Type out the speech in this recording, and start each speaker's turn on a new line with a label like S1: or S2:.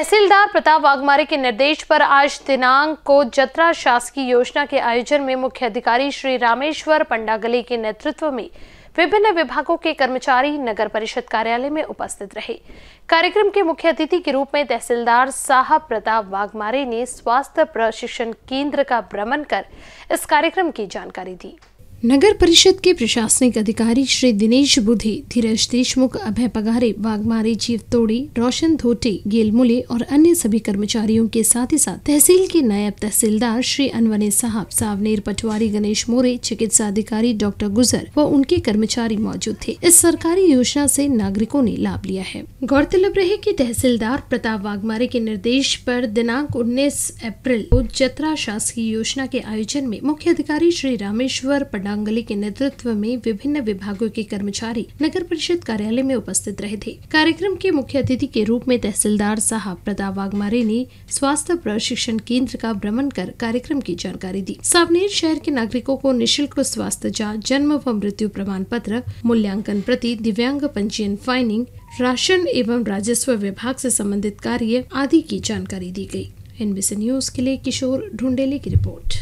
S1: तहसीलदार प्रताप वाघमारे के निर्देश पर आज दिनांक को जत्रा शासकीय योजना के आयोजन में मुख्य अधिकारी श्री रामेश्वर पंडागले के नेतृत्व में विभिन्न विभागों के कर्मचारी नगर परिषद कार्यालय में उपस्थित रहे कार्यक्रम के मुख्य अतिथि के रूप में तहसीलदार साहब प्रताप वाघमारे ने स्वास्थ्य प्रशिक्षण केंद्र का भ्रमण कर इस कार्यक्रम की जानकारी दी नगर परिषद के प्रशासनिक अधिकारी श्री दिनेश बुधे धीरज देशमुख अभय पगारे वाघमारे जीव तोड़ी रोशन धोटे गेलमुले और अन्य सभी कर्मचारियों के साथ ही साथ तहसील के नायब तहसीलदार श्री अनवने साहब सावनेर पटवारी गणेश मोरे चिकित्सा अधिकारी डॉक्टर गुजर व उनके कर्मचारी मौजूद थे इस सरकारी योजना ऐसी नागरिकों ने लाभ लिया है गौरतलब रहे की तहसीलदार प्रताप वाघमारे के निर्देश आरोप दिनांक उन्नीस अप्रैल को जत्रा शासकीय योजना के आयोजन में मुख्य अधिकारी श्री रामेश्वर पड़ा गांगुली के नेतृत्व में विभिन्न विभागों के कर्मचारी नगर परिषद कार्यालय में उपस्थित रहे थे कार्यक्रम के मुख्य अतिथि के रूप में तहसीलदार साहब प्रताप वाघमारे ने स्वास्थ्य प्रशिक्षण केंद्र का भ्रमण कर कार्यक्रम की जानकारी दी सावनेर शहर के नागरिकों को निःशुल्क स्वास्थ्य जाँच जन्म व मृत्यु प्रमाण पत्र मूल्यांकन प्रति दिव्यांग पंजीयन फाइनिंग राशन एवं राजस्व विभाग से संबंधित कार्य आदि की जानकारी दी गई एनबीसी न्यूज के लिए किशोर ढूंढेले की रिपोर्ट